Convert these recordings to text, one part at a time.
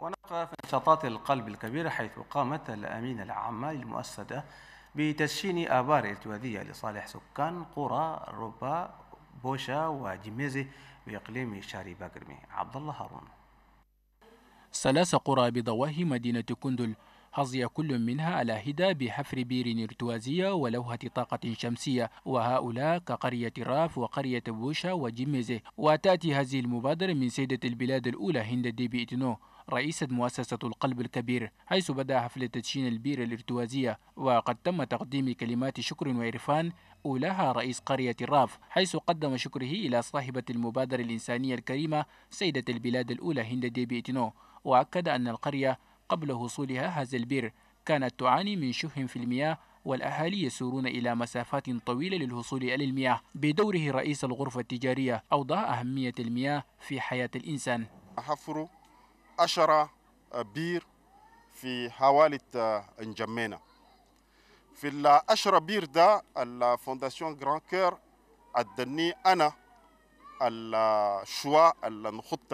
ونقع في نشاطات القلب الكبيرة حيث قامت الأمين العامة للمؤسسة بتدشين آبار ارتوادية لصالح سكان قرى روبا بوشا وجميزي بإقليم شاري باكرمي عبد الله هارون ثلاث قرى بضواهي مدينة كندل حظي كل منها على هدى بحفر بير ارتوازية ولوهة طاقة شمسية وهؤلاء كقرية راف وقرية بوشا وجميزة وتأتي هذه المبادرة من سيدة البلاد الأولى هند بي إتنو رئيسة مؤسسة القلب الكبير حيث بدأ حفل تدشين البير الارتوازية وقد تم تقديم كلمات شكر وعرفان أولاها رئيس قرية الراف حيث قدم شكره إلى صاحبة المبادرة الإنسانية الكريمة سيدة البلاد الأولى هند ديبي إتنو وأكد أن القرية قبل وصولها هذا البير كانت تعاني من شح في المياه والأهالي يسورون إلى مسافات طويلة للوصول إلى المياه بدوره رئيس الغرفة التجارية أوضح أهمية المياه في حياة الإنسان 10 آه، بير في حوالي انجمينا آه، في ال 10 بير ده الفونداسيون جران كير ادني انا الشواء آه، اللي نخط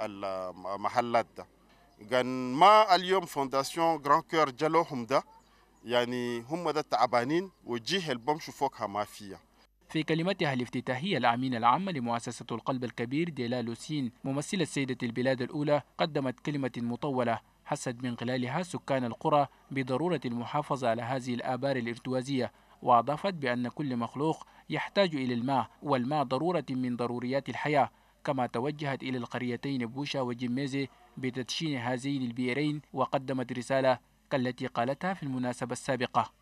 المحلات ده كان ما اليوم فونداسيون جران كير جالوهم ده يعني هم ده تعبانين وجيه اللي فوقها ما فيها في كلمتها الافتتاحية الأمين العام لمؤسسة القلب الكبير ديلا لوسين ممثلة سيدة البلاد الأولى قدمت كلمة مطولة حست من خلالها سكان القرى بضرورة المحافظة على هذه الآبار الارتوازية وأضافت بأن كل مخلوق يحتاج إلى الماء والماء ضرورة من ضروريات الحياة كما توجهت إلى القريتين بوشا وجميزي بتدشين هذين البئرين وقدمت رسالة كالتي قالتها في المناسبة السابقة